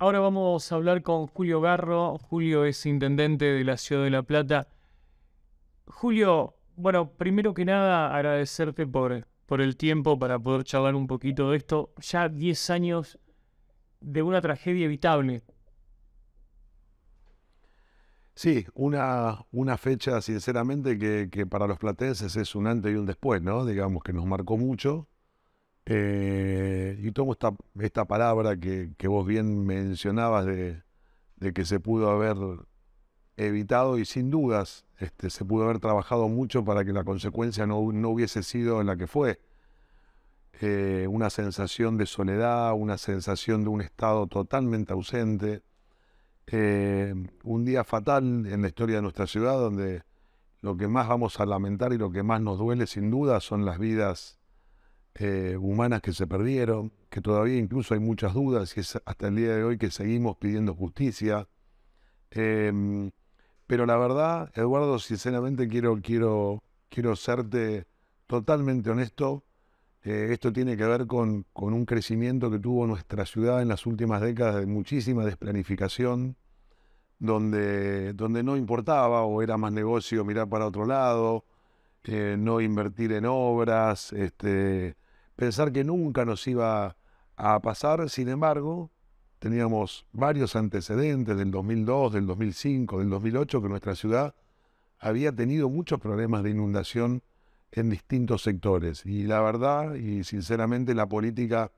Ahora vamos a hablar con Julio Garro. Julio es intendente de la Ciudad de La Plata. Julio, bueno, primero que nada agradecerte por, por el tiempo para poder charlar un poquito de esto. Ya 10 años de una tragedia evitable. Sí, una, una fecha sinceramente que, para los platenses es un antes y un después, ¿no? Digamos que nos marcó mucho eh, y tomo esta, esta palabra que, vos bien mencionabas de, que se pudo haber evitado y sin dudas este, se pudo haber trabajado mucho para que la consecuencia no, hubiese sido la que fue. Eh, una sensación de soledad, una sensación de un estado totalmente ausente, eh, un día fatal en la historia de nuestra ciudad donde lo que más vamos a lamentar y lo que más nos duele sin duda son las vidas eh, humanas que se perdieron, que todavía incluso hay muchas dudas y es hasta el día de hoy que seguimos pidiendo justicia. Em, pero la verdad, Eduardo, sinceramente quiero, quiero, quiero serte totalmente honesto. Eh, esto tiene que ver con, un crecimiento que tuvo nuestra ciudad en las últimas décadas de muchísima desplanificación, donde, donde no importaba o era más negocio mirar para otro lado, eh, no invertir en obras, este, pensar que nunca nos iba a pasar, sin embargo, teníamos varios antecedentes del 2002, del 2005, del 2008, que nuestra ciudad había tenido muchos problemas de inundación en distintos sectores. Y la verdad, y sinceramente, la política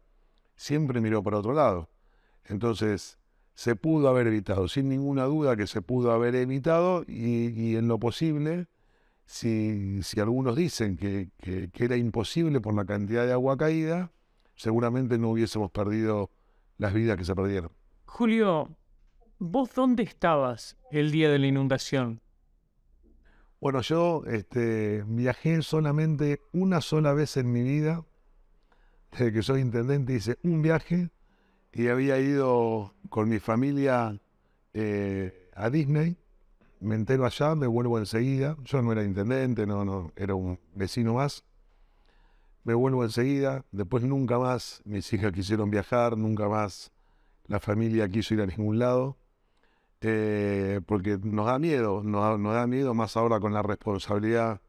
siempre miró para otro lado. Entonces, se pudo haber evitado, sin ninguna duda que se pudo haber evitado, y, y en lo posible, si, algunos dicen que, era imposible por la cantidad de agua caída, seguramente no hubiésemos perdido las vidas que se perdieron. Julio, ¿vos dónde estabas el día de la inundación? Bueno, yo este, viajé solamente una sola vez en mi vida. Desde que soy intendente hice un viaje y había ido con mi familia eh, a Disney me entero allá, me vuelvo enseguida. Yo no era intendente, no, no, era un vecino más. Me vuelvo enseguida, después nunca más mis hijas quisieron viajar, nunca más la familia quiso ir a ningún lado, eh, porque nos da miedo, nos, da miedo más ahora con la responsabilidad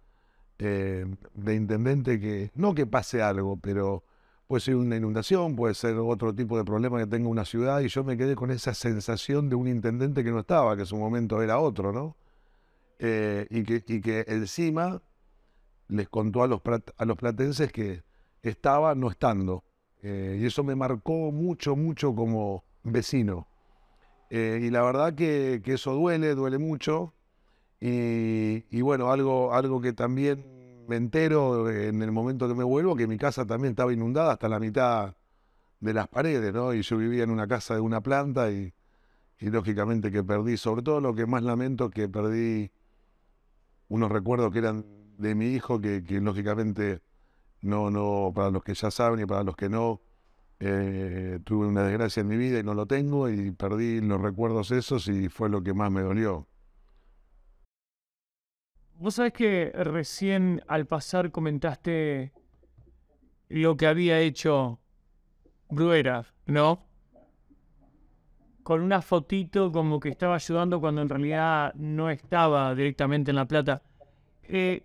eh, de intendente que, no que pase algo, pero Puede ser una inundación, puede ser otro tipo de problema que tenga una ciudad, y yo me quedé con esa sensación de un intendente que no estaba, que en su momento era otro, ¿no? Eh, y, que, que encima les contó a los, a los platenses que estaba no estando. Eh, y eso me marcó mucho, mucho como vecino. Eh, y la verdad que, eso duele, duele mucho. Y, bueno, algo, algo que también me entero en el momento que me vuelvo que mi casa también estaba inundada hasta la mitad de las paredes, Y yo vivía en una casa de una planta y, lógicamente que perdí, sobre todo lo que más lamento, que perdí unos recuerdos que eran de mi hijo, que, lógicamente no, no, para los que ya saben y para los que no, eh, tuve una desgracia en mi vida y no lo tengo y perdí los recuerdos esos y fue lo que más me dolió. Vos sabés que recién al pasar comentaste lo que había hecho Bruera, ¿no? Con una fotito como que estaba ayudando cuando en realidad no estaba directamente en La Plata. Eh,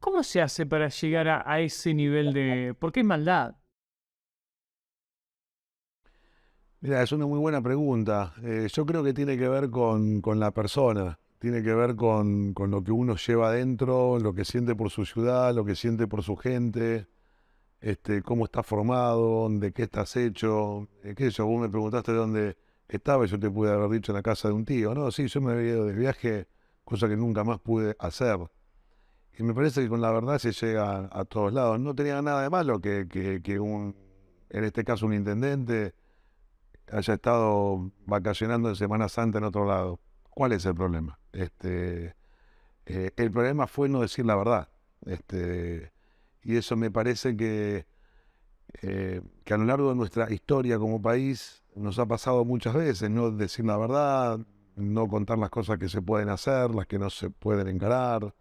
¿Cómo se hace para llegar a, ese nivel de... ¿Por qué es maldad? Mira, es una muy buena pregunta. Eh, yo creo que tiene que ver con la persona tiene que ver con, lo que uno lleva adentro, lo que siente por su ciudad, lo que siente por su gente, este, cómo estás formado, de qué estás hecho. ¿Qué es Vos me preguntaste dónde estaba, yo te pude haber dicho en la casa de un tío. No, sí, yo me había ido de viaje, cosa que nunca más pude hacer. Y me parece que con la verdad se llega a, todos lados. No tenía nada de malo que, un, en este caso un intendente haya estado vacacionando en Semana Santa en otro lado. ¿Cuál es el problema? Este, eh, el problema fue no decir la verdad. Este, y eso me parece que, eh, que a lo largo de nuestra historia como país nos ha pasado muchas veces, no decir la verdad, no contar las cosas que se pueden hacer, las que no se pueden encarar.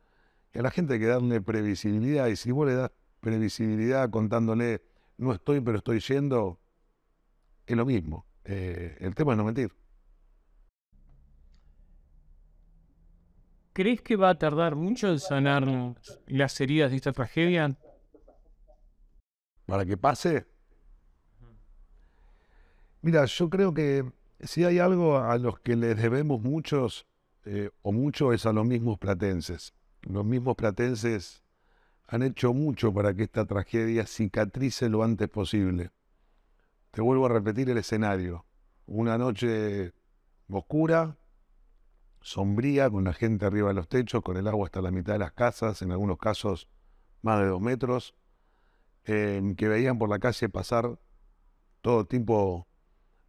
Y a la gente hay que darle previsibilidad y si vos le das previsibilidad contándole no estoy pero estoy yendo, es lo mismo. Eh, el tema es no mentir. ¿Crees que va a tardar mucho en sanar las heridas de esta tragedia? Para que pase. Mira, yo creo que si hay algo a los que les debemos muchos eh, o mucho es a los mismos platenses. Los mismos platenses han hecho mucho para que esta tragedia cicatrice lo antes posible. Te vuelvo a repetir el escenario. Una noche oscura, sombría, con la gente arriba de los techos, con el agua hasta la mitad de las casas, en algunos casos más de dos metros, em, que veían por la calle pasar todo tipo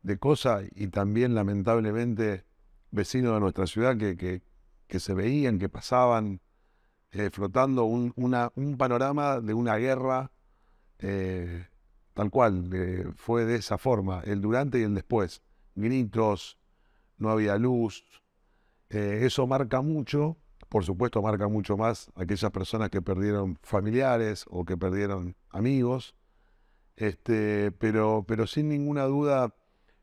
de cosas y también lamentablemente vecinos de nuestra ciudad que, que, se veían, que pasaban eh, flotando un, una, un, panorama de una guerra eh, tal cual, fue de esa forma, el durante y el después, gritos, no había luz, eh, eso marca mucho, por supuesto marca mucho más aquellas personas que perdieron familiares o que perdieron amigos, este, pero, pero sin ninguna duda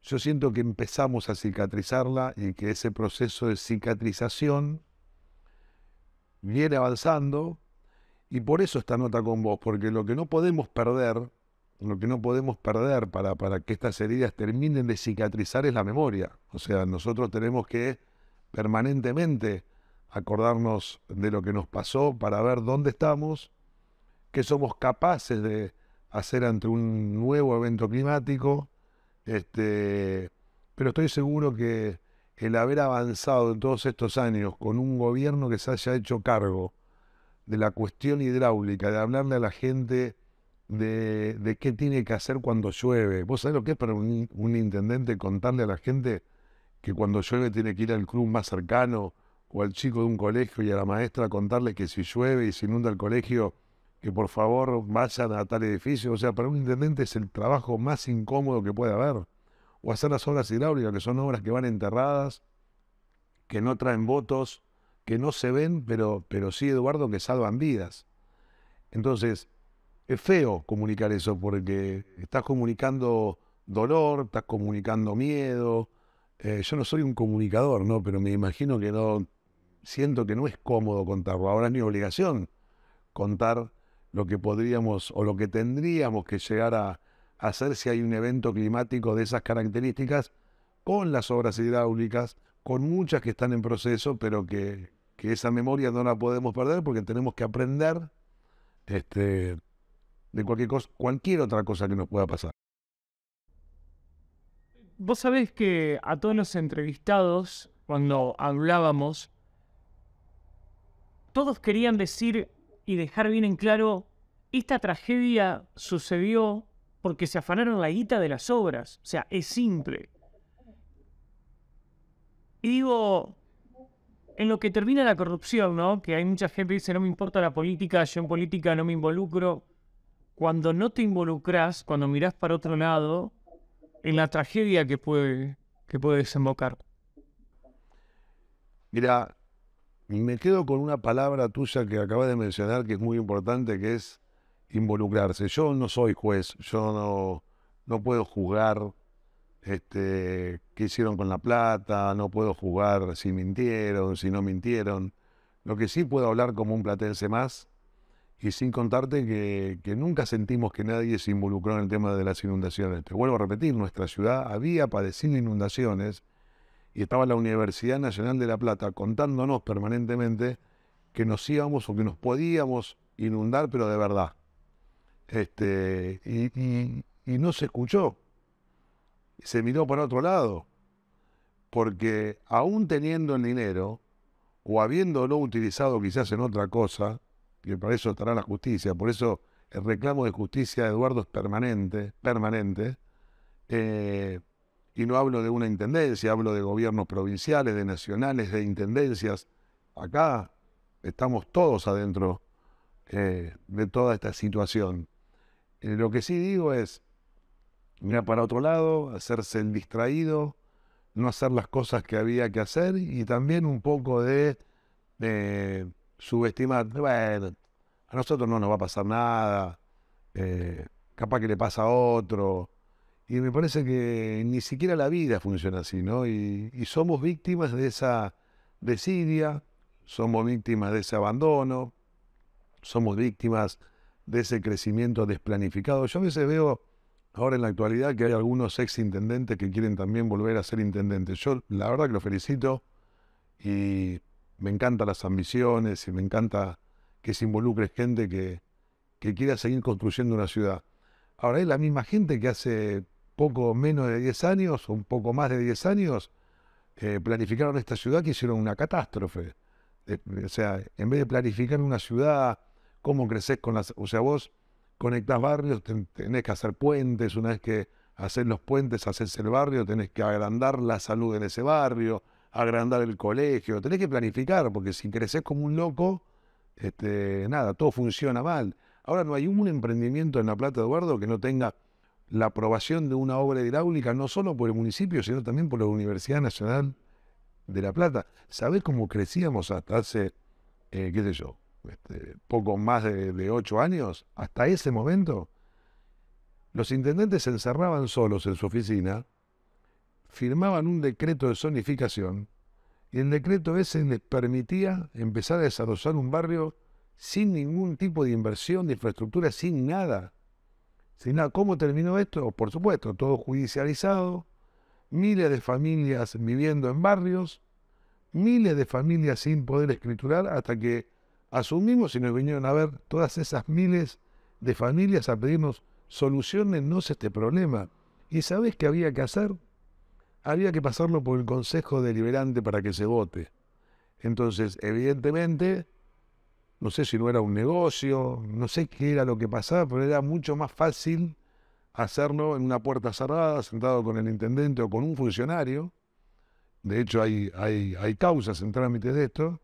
yo siento que empezamos a cicatrizarla y que ese proceso de cicatrización viene avanzando y por eso esta nota con vos, porque lo que no podemos perder, lo que no podemos perder para, para que estas heridas terminen de cicatrizar es la memoria. O sea, nosotros tenemos que permanentemente acordarnos de lo que nos pasó para ver dónde estamos, qué somos capaces de hacer ante un nuevo evento climático, este, pero estoy seguro que el haber avanzado en todos estos años con un gobierno que se haya hecho cargo de la cuestión hidráulica, de hablarle a la gente de, qué tiene que hacer cuando llueve. ¿Vos sabés lo que es para un intendente contarle a la gente que cuando llueve tiene que ir al club más cercano o al chico de un colegio y a la maestra a contarle que si llueve y se inunda el colegio, que por favor vayan a tal edificio. O sea, para un intendente es el trabajo más incómodo que puede haber. O hacer las obras hidráulicas, que son obras que van enterradas, que no traen votos, que no se ven, pero, pero sí, Eduardo, que salvan vidas. Entonces, es feo comunicar eso porque estás comunicando dolor, estás comunicando miedo, eh, yo no soy un comunicador, ¿no? Pero me imagino que no, siento que no es cómodo contarlo. Ahora es mi obligación contar lo que podríamos o lo que tendríamos que llegar a, hacer si hay un evento climático de esas características con las obras hidráulicas, con muchas que están en proceso, pero que, esa memoria no la podemos perder porque tenemos que aprender este, de cualquier, cosa, cualquier otra cosa que nos pueda pasar. Vos sabés que a todos los entrevistados, cuando hablábamos, todos querían decir y dejar bien en claro, esta tragedia sucedió porque se afanaron la guita de las obras. O sea, es simple. Y digo, en lo que termina la corrupción, ¿no? Que hay mucha gente que dice, no me importa la política, yo en política no me involucro. Cuando no te involucras, cuando mirás para otro lado, en la tragedia que puede, que puede desembocar. Mira, me quedo con una palabra tuya que acabas de mencionar que es muy importante, que es involucrarse. Yo no soy juez, yo no, no puedo juzgar este, qué hicieron con la plata, no puedo juzgar si mintieron, si no mintieron. Lo que sí puedo hablar como un platense más y sin contarte que, nunca sentimos que nadie se involucró en el tema de las inundaciones. Te vuelvo a repetir, nuestra ciudad había padecido inundaciones y estaba la Universidad Nacional de La Plata contándonos permanentemente que nos íbamos o que nos podíamos inundar, pero de verdad. Este, y, y no se escuchó. Se miró para otro lado, porque aún teniendo el dinero, o habiéndolo utilizado quizás en otra cosa, y para eso estará la justicia. Por eso el reclamo de justicia de Eduardo es permanente, permanente. Eh, y no hablo de una intendencia, hablo de gobiernos provinciales, de nacionales, de intendencias. Acá estamos todos adentro eh, de toda esta situación. Eh, lo que sí digo es mirar para otro lado, hacerse el distraído, no hacer las cosas que había que hacer y también un poco de subestimar, bueno, a nosotros no nos va a pasar nada, eh, capaz que le pasa a otro. Y me parece que ni siquiera la vida funciona así, ¿no? Y, somos víctimas de esa desidia, somos víctimas de ese abandono, somos víctimas de ese crecimiento desplanificado. Yo a veces veo ahora en la actualidad que hay algunos ex intendentes que quieren también volver a ser intendentes. Yo la verdad que los felicito y me encantan las ambiciones y me encanta que se involucre gente que, que quiera seguir construyendo una ciudad. Ahora, es la misma gente que hace poco menos de 10 años, o un poco más de 10 años, eh, planificaron esta ciudad que hicieron una catástrofe. Eh, o sea, en vez de planificar una ciudad, cómo creces con las... O sea, vos conectás barrios, tenés que hacer puentes, una vez que haces los puentes, haces el barrio, tenés que agrandar la salud en ese barrio, agrandar el colegio, tenés que planificar, porque si creces como un loco, este, nada, todo funciona mal. Ahora no hay un emprendimiento en La Plata, Eduardo, que no tenga la aprobación de una obra hidráulica, no solo por el municipio, sino también por la Universidad Nacional de La Plata. ¿Sabés cómo crecíamos hasta hace, eh, qué sé yo, este, poco más de ocho años? Hasta ese momento, los intendentes se encerraban solos en su oficina firmaban un decreto de zonificación y el decreto ese les permitía empezar a desarrollar un barrio sin ningún tipo de inversión, de infraestructura, sin nada. Sin nada. ¿Cómo terminó esto? Por supuesto, todo judicializado, miles de familias viviendo en barrios, miles de familias sin poder escriturar, hasta que asumimos y nos vinieron a ver todas esas miles de familias a pedirnos solucionennos este problema. ¿Y sabes qué había que hacer? había que pasarlo por el Consejo Deliberante para que se vote. Entonces, evidentemente, no sé si no era un negocio, no sé qué era lo que pasaba, pero era mucho más fácil hacerlo en una puerta cerrada, sentado con el intendente o con un funcionario. De hecho, hay, causas en trámite de esto,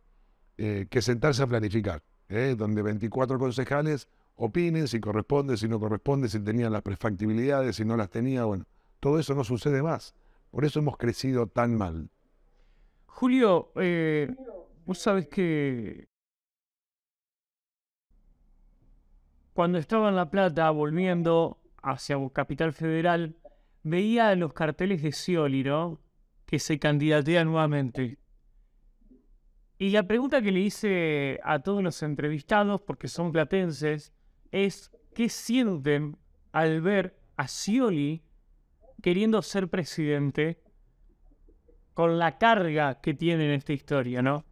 eh, que sentarse a planificar, eh, donde 24 concejales opinen si corresponde, si no corresponde, si tenían las prefactibilidades, si no las tenía. Bueno, todo eso no sucede más. Por eso hemos crecido tan mal. Julio, eh, vos sabes que cuando estaba en La Plata volviendo hacia Capital Federal, veía los carteles de Scioli, ¿no? Que se candidatea nuevamente. Y la pregunta que le hice a todos los entrevistados, porque son platenses, es ¿qué sienten al ver a Scioli queriendo ser presidente con la carga que tiene en esta historia, ¿no?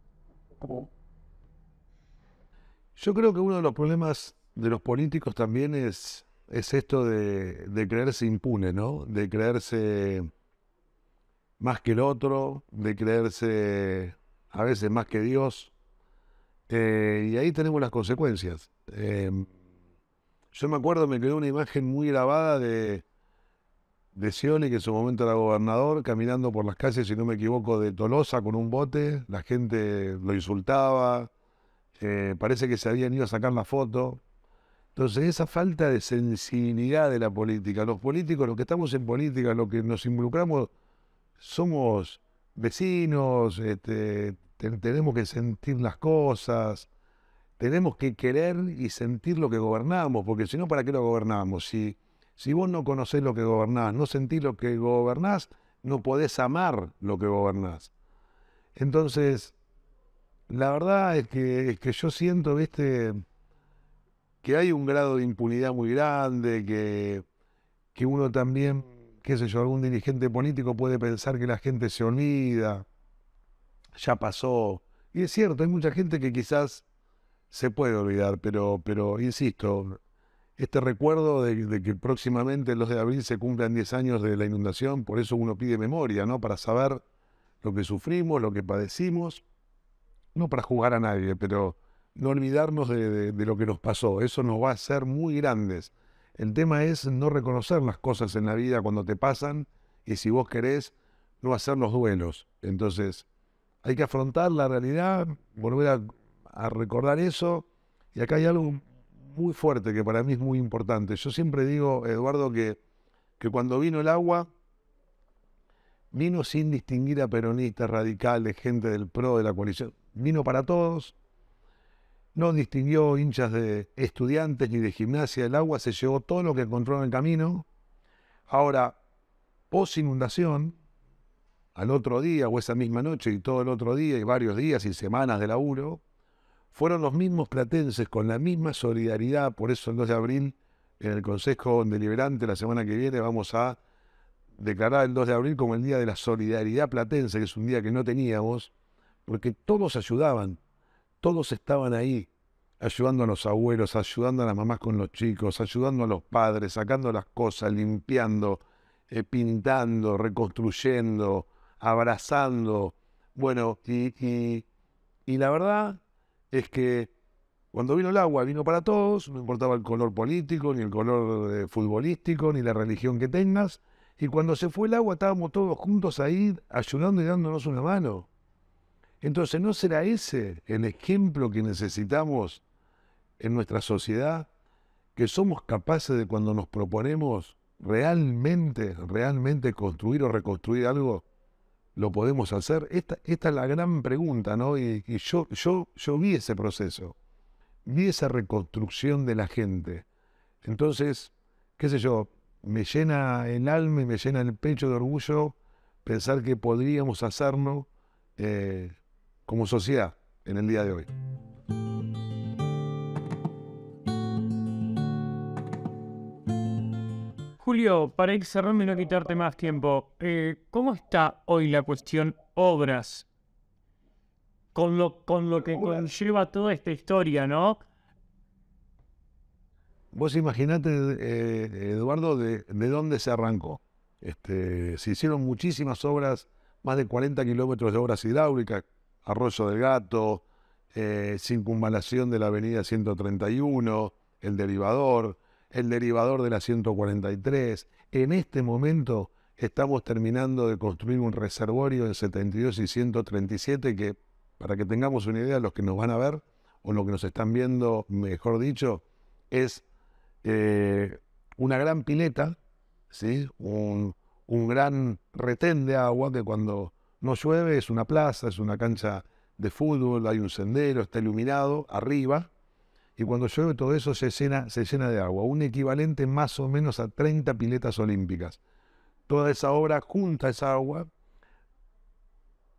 Yo creo que uno de los problemas de los políticos también es, es esto de, creerse impune, ¿no? De creerse más que el otro, de creerse a veces más que Dios. Eh, y ahí tenemos las consecuencias. Em, yo me acuerdo, me quedó una imagen muy grabada de, de Scioli, que en su momento era gobernador, caminando por las calles, si no me equivoco, de Tolosa con un bote, la gente lo insultaba, eh, parece que se habían ido a sacar la foto. Entonces, esa falta de sensibilidad de la política, los políticos, los que estamos en política, los que nos involucramos, somos vecinos, este, tenemos que sentir las cosas, tenemos que querer y sentir lo que gobernamos, porque si no, ¿para qué lo gobernamos? Si si vos no conocés lo que gobernás, no sentís lo que gobernás, no podés amar lo que gobernás. Entonces, la verdad es que, que yo siento, viste, que hay un grado de impunidad muy grande, que, uno también, qué sé yo, algún dirigente político puede pensar que la gente se olvida, ya pasó. Y es cierto, hay mucha gente que quizás se puede olvidar, pero, pero insisto, este recuerdo de, que próximamente el 2 de abril se cumplan 10 años de la inundación, por eso uno pide memoria, ¿no? Para saber lo que sufrimos, lo que padecimos, no para jugar a nadie, pero no olvidarnos de, lo que nos pasó, eso nos va a hacer muy grandes. El tema es no reconocer las cosas en la vida cuando te pasan y si vos querés, no hacer los duelos. Entonces, hay que afrontar la realidad, volver a, a recordar eso. Y acá hay algo muy fuerte, que para mí es muy importante. Yo siempre digo, Eduardo, que, que cuando vino el agua, vino sin distinguir a peronistas, radicales, gente del PRO, de la coalición. Vino para todos, no distinguió hinchas de estudiantes ni de gimnasia. El agua se llevó todo lo que encontró en el camino. Ahora, post inundación, al otro día o esa misma noche y todo el otro día y varios días y semanas de laburo, fueron los mismos platenses con la misma solidaridad, por eso el 2 de abril en el Consejo Deliberante la semana que viene vamos a declarar el 2 de abril como el Día de la Solidaridad Platense, que es un día que no teníamos, porque todos ayudaban, todos estaban ahí, ayudando a los abuelos, ayudando a las mamás con los chicos, ayudando a los padres, sacando las cosas, limpiando, eh, pintando, reconstruyendo, abrazando. Bueno, y, y la verdad es que cuando vino el agua, vino para todos, no importaba el color político, ni el color eh, futbolístico, ni la religión que tengas. Y cuando se fue el agua, estábamos todos juntos ahí, ayudando y dándonos una mano. Entonces, ¿no será ese el ejemplo que necesitamos en nuestra sociedad? Que somos capaces de cuando nos proponemos realmente, realmente construir o reconstruir algo, lo podemos hacer? Esta, es la gran pregunta, ¿no? Y, yo, yo, yo vi ese proceso, vi esa reconstrucción de la gente. Entonces, qué sé yo, me llena el alma y me llena el pecho de orgullo pensar que podríamos hacernos eh, como sociedad en el día de hoy. Julio, para ir cerrando y no quitarte más tiempo, eh, ¿cómo está hoy la cuestión obras? Con lo, que conlleva toda esta historia, ¿no? Vos imaginate, eh, Eduardo, de, dónde se arrancó. Este, se hicieron muchísimas obras, más de 40 kilómetros de obras hidráulicas, Arroyo del Gato, eh, circunvalación de la avenida 131, el derivador, el derivador de la 143. En este momento estamos terminando de construir un reservorio de 72 y 137 que, para que tengamos una idea, los que nos van a ver o los que nos están viendo, mejor dicho, es eh, una gran pileta, ¿sí? un, un gran retén de agua que cuando no llueve es una plaza, es una cancha de fútbol, hay un sendero, está iluminado arriba, y cuando llueve todo eso se llena, se de agua, un equivalente más o menos a 30 piletas olímpicas. Toda esa obra junta esa agua,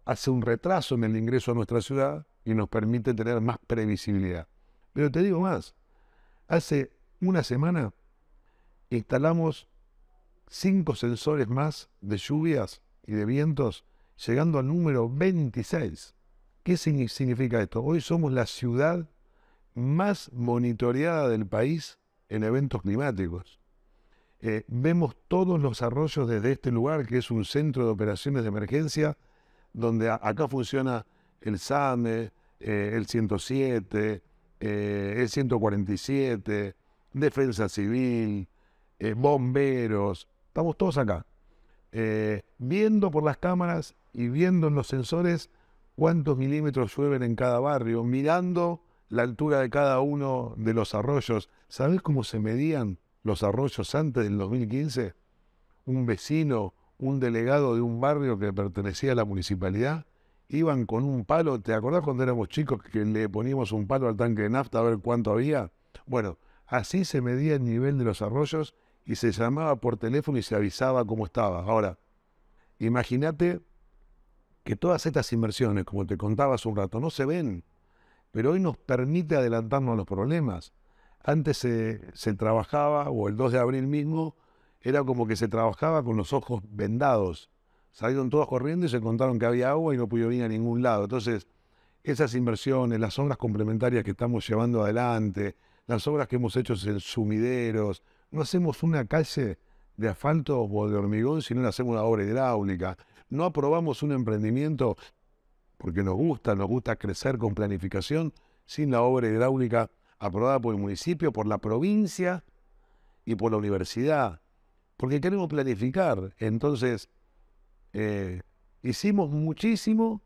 hace un retraso en el ingreso a nuestra ciudad y nos permite tener más previsibilidad. Pero te digo más, hace una semana instalamos cinco sensores más de lluvias y de vientos, llegando al número 26. ¿Qué significa esto? Hoy somos la ciudad más monitoreada del país en eventos climáticos. Eh, vemos todos los arroyos desde este lugar, que es un centro de operaciones de emergencia, donde acá funciona el SAME, eh, el 107, eh, el 147, Defensa Civil, bomberos, estamos todos acá, viendo por las cámaras y viendo en los sensores cuántos milímetros llueven en cada barrio, mirando la altura de cada uno de los arroyos. ¿Sabes cómo se medían los arroyos antes del 2015? Un vecino, un delegado de un barrio que pertenecía a la municipalidad, iban con un palo. ¿Te acordás cuando éramos chicos que le poníamos un palo al tanque de nafta a ver cuánto había? Bueno, así se medía el nivel de los arroyos y se llamaba por teléfono y se avisaba cómo estaba. Ahora, imagínate que todas estas inversiones, como te contaba hace un rato, no se ven pero hoy nos permite adelantarnos a los problemas. Antes se, trabajaba, o el 2 de abril mismo, era como que se trabajaba con los ojos vendados. Salieron todos corriendo y se contaron que había agua y no pudieron ir a ningún lado. Entonces, esas inversiones, las obras complementarias que estamos llevando adelante, las obras que hemos hecho en sumideros, no hacemos una calle de asfalto o de hormigón, sino hacemos una obra hidráulica. No aprobamos un emprendimiento porque nos gusta, nos gusta crecer con planificación sin la obra hidráulica aprobada por el municipio, por la provincia y por la universidad, porque queremos planificar. Entonces, eh, hicimos muchísimo,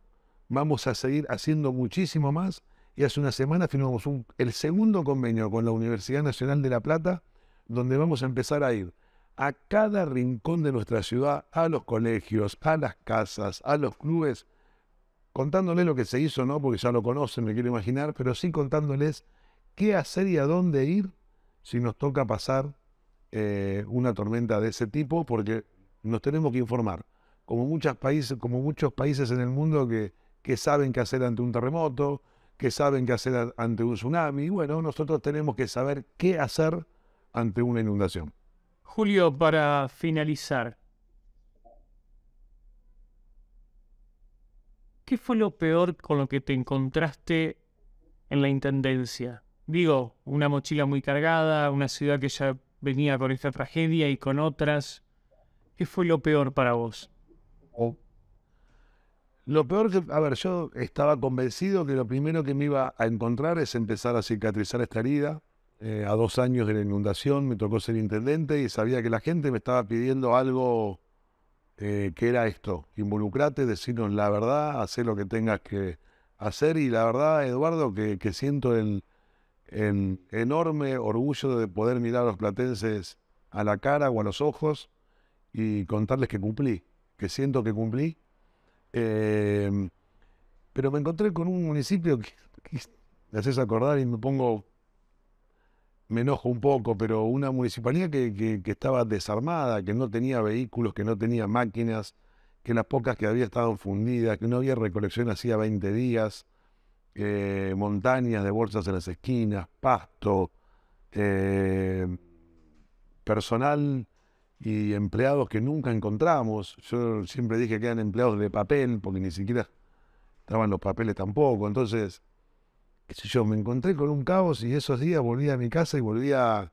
vamos a seguir haciendo muchísimo más y hace una semana firmamos el segundo convenio con la Universidad Nacional de La Plata, donde vamos a empezar a ir a cada rincón de nuestra ciudad, a los colegios, a las casas, a los clubes, contándoles lo que se hizo, no porque ya lo conocen, me quiero imaginar, pero sí contándoles qué hacer y a dónde ir si nos toca pasar eh, una tormenta de ese tipo, porque nos tenemos que informar. Como, países, como muchos países en el mundo que, que saben qué hacer ante un terremoto, que saben qué hacer ante un tsunami, bueno, nosotros tenemos que saber qué hacer ante una inundación. Julio, para finalizar, ¿qué fue lo peor con lo que te encontraste en la Intendencia? Digo, una mochila muy cargada, una ciudad que ya venía con esta tragedia y con otras. ¿Qué fue lo peor para vos? Lo peor que, a ver, yo estaba convencido que lo primero que me iba a encontrar es empezar a cicatrizar esta herida. Eh, a dos años de la inundación me tocó ser intendente y sabía que la gente me estaba pidiendo algo eh, que era esto, involucrate, decirnos la verdad, hacer lo que tengas que hacer y la verdad, Eduardo, que, siento el, enorme orgullo de poder mirar a los platenses a la cara o a los ojos y contarles que cumplí, que siento que cumplí. Eh, pero me encontré con un municipio que, que me haces acordar y me pongo me enojo un poco, pero una municipalidad que, que, estaba desarmada, que no tenía vehículos, que no tenía máquinas, que las pocas que había estado fundidas, que no había recolección hacía 20 días, eh, montañas de bolsas en las esquinas, pasto, eh, personal y empleados que nunca encontramos. Yo siempre dije que eran empleados de papel, porque ni siquiera estaban los papeles tampoco. Entonces, yo, me encontré con un caos y esos días volví a mi casa y volvía,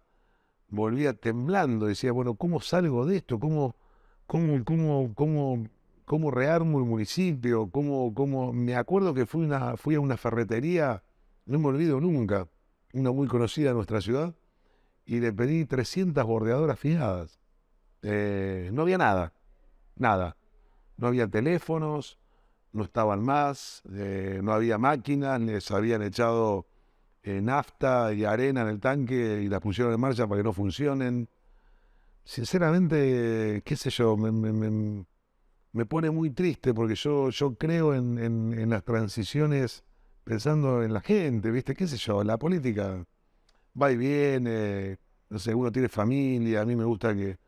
volvía temblando. Decía, bueno, ¿cómo salgo de esto? ¿Cómo, cómo, cómo, cómo, cómo rearmo el municipio? ¿Cómo, cómo? Me acuerdo que fui, una, fui a una ferretería, no me olvido nunca, una muy conocida de nuestra ciudad, y le pedí 300 bordeadoras fijadas. Eh, no había nada, nada. No había teléfonos, no estaban más, eh, no había máquinas, les habían echado eh, nafta y arena en el tanque y las pusieron en marcha para que no funcionen. Sinceramente, qué sé yo, me, pone muy triste porque yo, yo creo en, las transiciones pensando en la gente, ¿viste? ¿Qué sé yo? La política va y viene, no sé, uno tiene familia, a mí me gusta que,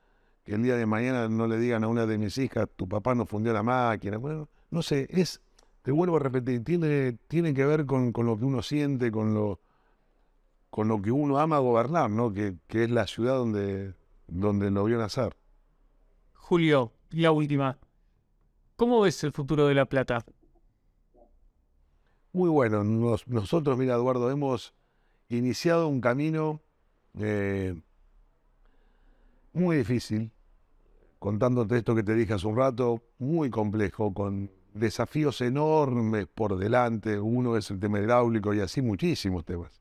que el día de mañana no le digan a una de mis hijas, tu papá no fundió la máquina. Bueno, no sé, es, te vuelvo a repetir, tiene, tiene que ver con, lo que uno siente, con lo, con lo que uno ama gobernar, ¿no? Que, es la ciudad donde, donde lo vio nacer. Julio, la última. ¿Cómo ves el futuro de La Plata? Muy bueno. nosotros, mira, Eduardo, hemos iniciado un camino eh, muy difícil, contándote esto que te dije hace un rato, muy complejo, con desafíos enormes por delante. Uno es el tema hidráulico y así muchísimos temas.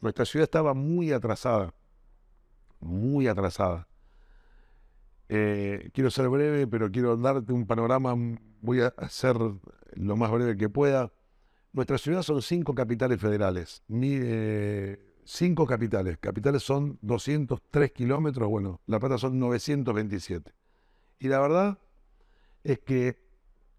Nuestra ciudad estaba muy atrasada, muy atrasada. Eh, quiero ser breve, pero quiero darte un panorama, voy a ser lo más breve que pueda. Nuestra ciudad son cinco capitales federales. Eh, cinco capitales. Capitales son 203 kilómetros, bueno, La Plata son 927. Y la verdad es que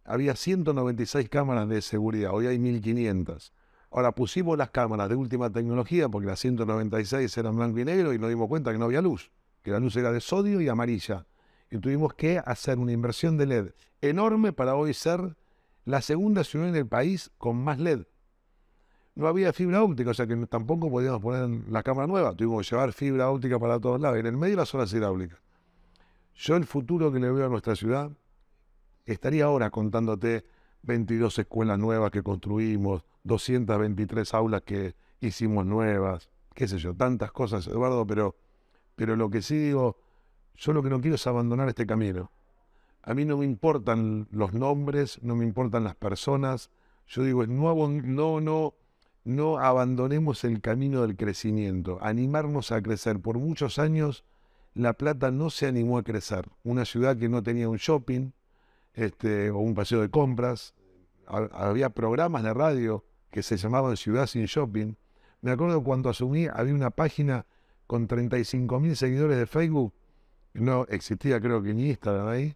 había 196 cámaras de seguridad, hoy hay 1500. Ahora pusimos las cámaras de última tecnología porque las 196 eran blanco y negro y nos dimos cuenta que no había luz, que la luz era de sodio y amarilla. Y tuvimos que hacer una inversión de LED enorme para hoy ser la segunda ciudad en el país con más LED. No había fibra óptica, o sea que tampoco podíamos poner la cámara nueva. Tuvimos que llevar fibra óptica para todos lados. ...y En el medio las zonas hidráulicas. Yo el futuro que le veo a nuestra ciudad estaría ahora contándote 22 escuelas nuevas que construimos, 223 aulas que hicimos nuevas, qué sé yo, tantas cosas, Eduardo, pero, pero lo que sí digo, yo lo que no quiero es abandonar este camino. A mí no me importan los nombres, no me importan las personas. Yo digo, no, no, no, no abandonemos el camino del crecimiento, animarnos a crecer. Por muchos años, La Plata no se animó a crecer. Una ciudad que no tenía un shopping, este, o un paseo de compras. Había programas de radio que se llamaban Ciudad sin Shopping. Me acuerdo cuando asumí, había una página con mil seguidores de Facebook. No existía, creo que ni Instagram ahí.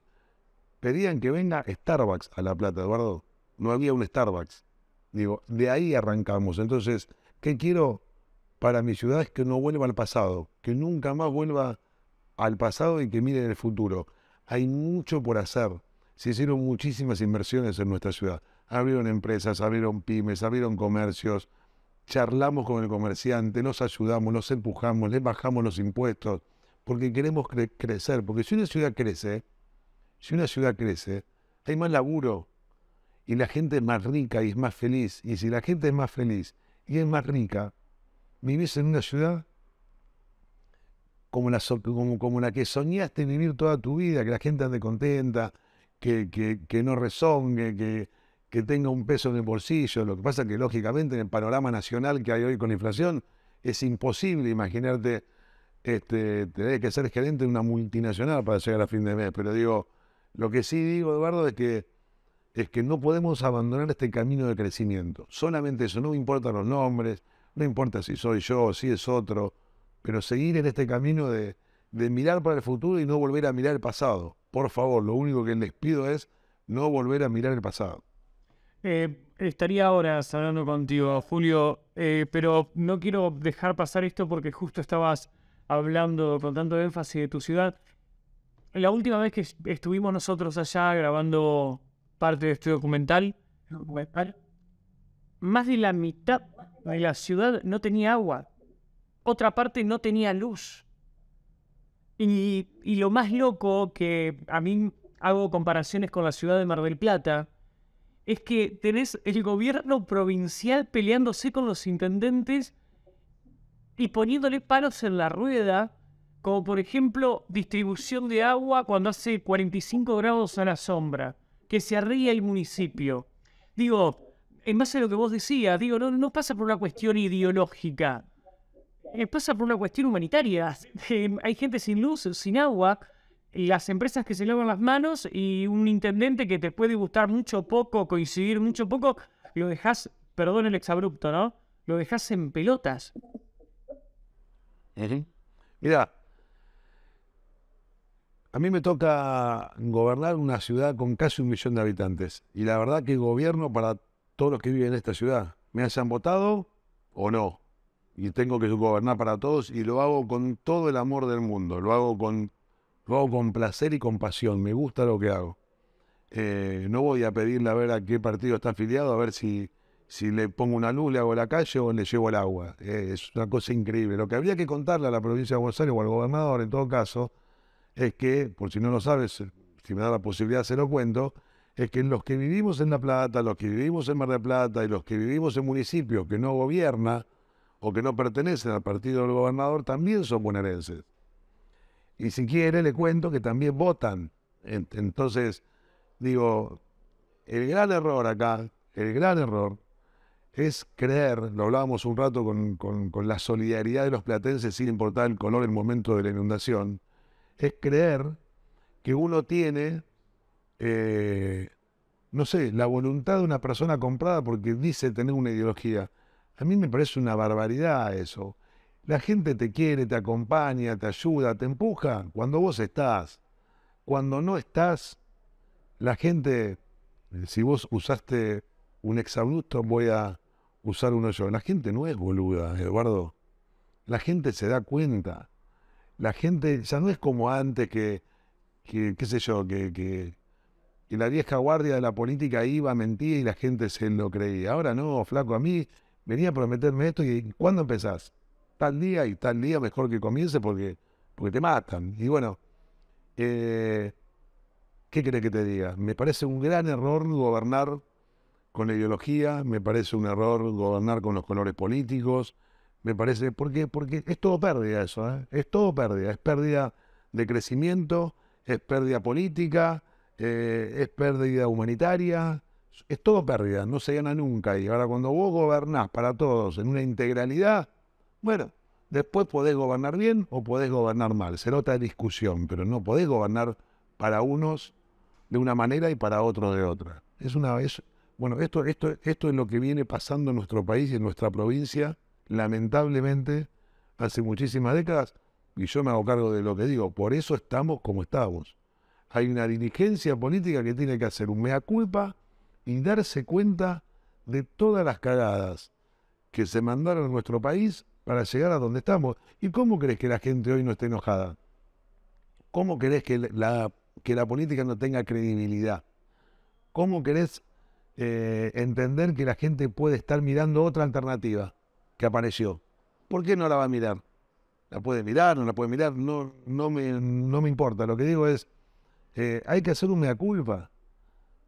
Pedían que venga Starbucks a La Plata, Eduardo. No había un Starbucks. Digo, de ahí arrancamos. Entonces, ¿qué quiero para mi ciudad? Es que no vuelva al pasado, que nunca más vuelva al pasado y que mire el futuro. Hay mucho por hacer se hicieron muchísimas inversiones en nuestra ciudad. Abrieron empresas, abrieron pymes, abrieron comercios, charlamos con el comerciante, nos ayudamos, nos empujamos, les bajamos los impuestos, porque queremos crecer. Porque si una ciudad crece, si una ciudad crece, hay más laburo y la gente es más rica y es más feliz. Y si la gente es más feliz y es más rica, vivís en una ciudad como la, como que soñaste vivir toda tu vida, que la gente ande contenta, que, no rezongue, que, tenga un peso en el bolsillo. Lo que pasa es que, lógicamente, en el panorama nacional que hay hoy con la inflación, es imposible imaginarte, este, tener que ser gerente de una multinacional para llegar a fin de mes. Pero digo, lo que sí digo, Eduardo, es que, es que no podemos abandonar este camino de crecimiento. Solamente eso, no me importan los nombres, no importa si soy yo, si es otro, pero seguir en este camino de mirar para el futuro y no volver a mirar el pasado por favor, lo único que les pido es no volver a mirar el pasado. Eh, estaría ahora hablando contigo, Julio, eh, pero no quiero dejar pasar esto porque justo estabas hablando con tanto énfasis de tu ciudad. La última vez que estuvimos nosotros allá grabando parte de este documental, más de la mitad de la ciudad no tenía agua. Otra parte no tenía luz. Y, lo más loco que a mí hago comparaciones con la ciudad de Mar del Plata, es que tenés el gobierno provincial peleándose con los intendentes y poniéndole palos en la rueda, como por ejemplo distribución de agua cuando hace 45 grados a la sombra, que se arría el municipio. Digo, en base a lo que vos decías, digo, no, no pasa por una cuestión ideológica, eh, pasa por una cuestión humanitaria. Eh, hay gente sin luz, sin agua, y las empresas que se lavan las manos y un intendente que te puede gustar mucho poco, coincidir mucho poco, lo dejas, perdón el exabrupto, ¿no? Lo dejas en pelotas. Mira, a mí me toca gobernar una ciudad con casi un millón de habitantes. Y la verdad que gobierno para todos los que viven en esta ciudad. Me hayan votado o no y tengo que gobernar para todos y lo hago con todo el amor del mundo, lo hago con, lo hago con placer y compasión me gusta lo que hago. Eh, no voy a pedirle a ver a qué partido está afiliado, a ver si, si le pongo una luz, le hago la calle o le llevo el agua. Eh, es una cosa increíble. Lo que habría que contarle a la provincia de Buenos Aires o al gobernador, en todo caso, es que, por si no lo sabes, si me da la posibilidad se lo cuento, es que los que vivimos en La Plata, los que vivimos en Mar del Plata y los que vivimos en municipios que no gobierna, o que no pertenecen al partido del gobernador también son bonaerenses. Y si quiere, le cuento que también votan. Entonces, digo, el gran error acá, el gran error, es creer, lo hablábamos un rato con, la solidaridad de los platenses sin importar el color en el momento de la inundación, es creer que uno tiene, eh, no sé, la voluntad de una persona comprada porque dice tener una ideología. A mí me parece una barbaridad eso. La gente te quiere, te acompaña, te ayuda, te empuja cuando vos estás. Cuando no estás, la gente, si vos usaste un exabrupto, voy a usar uno yo. La gente no es boluda, Eduardo. La gente se da cuenta. La gente ya no es como antes que, qué sé yo, que, la vieja guardia de la política iba, mentía y la gente se lo creía. Ahora no, flaco, a mí venía a prometerme esto y ¿cuándo empezás? Tal día y tal día mejor que comience porque, porque te matan. Y bueno, eh, ¿qué crees que te diga? Me parece un gran error gobernar con la ideología, me parece un error gobernar con los colores políticos, me parece, ¿por qué? porque es todo pérdida eso, ¿eh? es todo pérdida, es pérdida de crecimiento, es pérdida política, eh, es pérdida humanitaria, es todo pérdida, no se gana nunca. Y ahora cuando vos gobernás para todos en una integralidad, bueno, después podés gobernar bien o podés gobernar mal, será otra discusión, pero no podés gobernar para unos de una manera y para otros de otra. Es una bueno, esto, esto, esto es lo que viene pasando en nuestro país y en nuestra provincia, lamentablemente, hace muchísimas décadas, y yo me hago cargo de lo que digo, por eso estamos como estamos. Hay una dirigencia política que tiene que hacer un mea culpa y darse cuenta de todas las cagadas que se mandaron a nuestro país para llegar a donde estamos. ¿Y cómo crees que la gente hoy no esté enojada? ¿Cómo crees que la, que la política no tenga credibilidad? ¿Cómo querés eh, entender que la gente puede estar mirando otra alternativa que apareció? ¿Por qué no la va a mirar? ¿La puede mirar? ¿No la puede mirar? No, no, me, no me importa. Lo que digo es, eh, hay que hacer una culpa.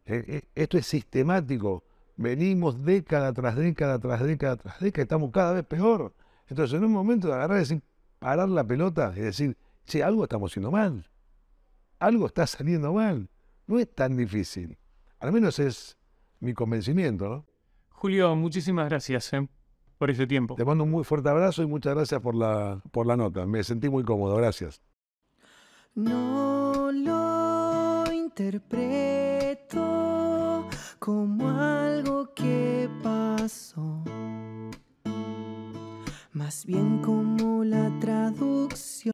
E, e, esto es sistemático. Venimos década tras década, tras década, tras década, estamos cada vez peor. Entonces, en un momento de agarrar y decir, parar la pelota y decir, che, algo estamos haciendo mal. Algo está saliendo mal. No es tan difícil. Al menos es mi convencimiento, Julio, muchísimas gracias ¿eh? por ese tiempo. Te mando un muy fuerte abrazo y muchas gracias por la, por la nota. Me sentí muy cómodo. Gracias. No lo interpreto como algo que pasó. Más bien como la traducción.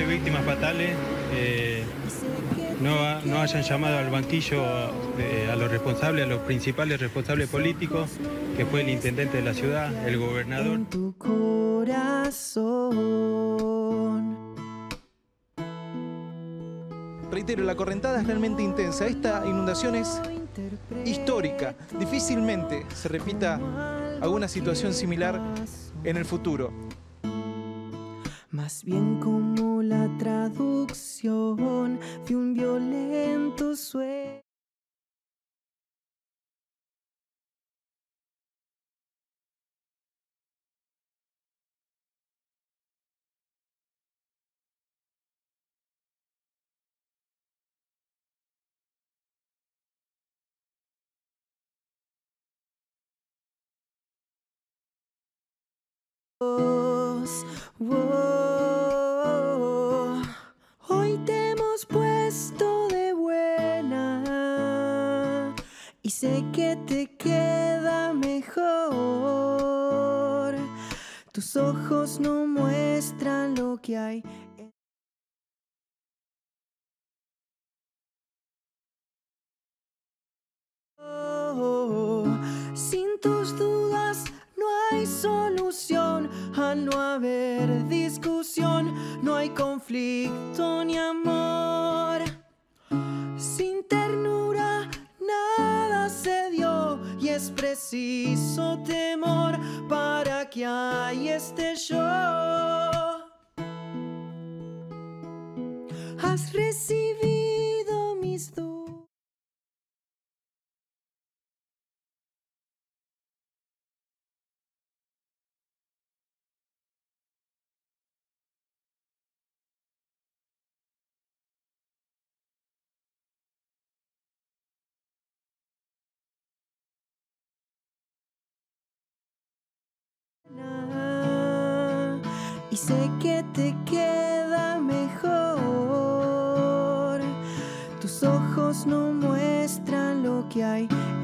víctimas fatales eh, no, hayan llamado al banquillo eh, a los responsables, a los principales responsables políticos, que fue el intendente de la ciudad, el gobernador. Reitero, la correntada es realmente intensa. Esta inundación es histórica. Difícilmente se repita alguna situación similar en el futuro. Más bien como la traducción de un violento sueño. este yo. Has recibido y sé que te queda mejor. Tus ojos no muestran lo que hay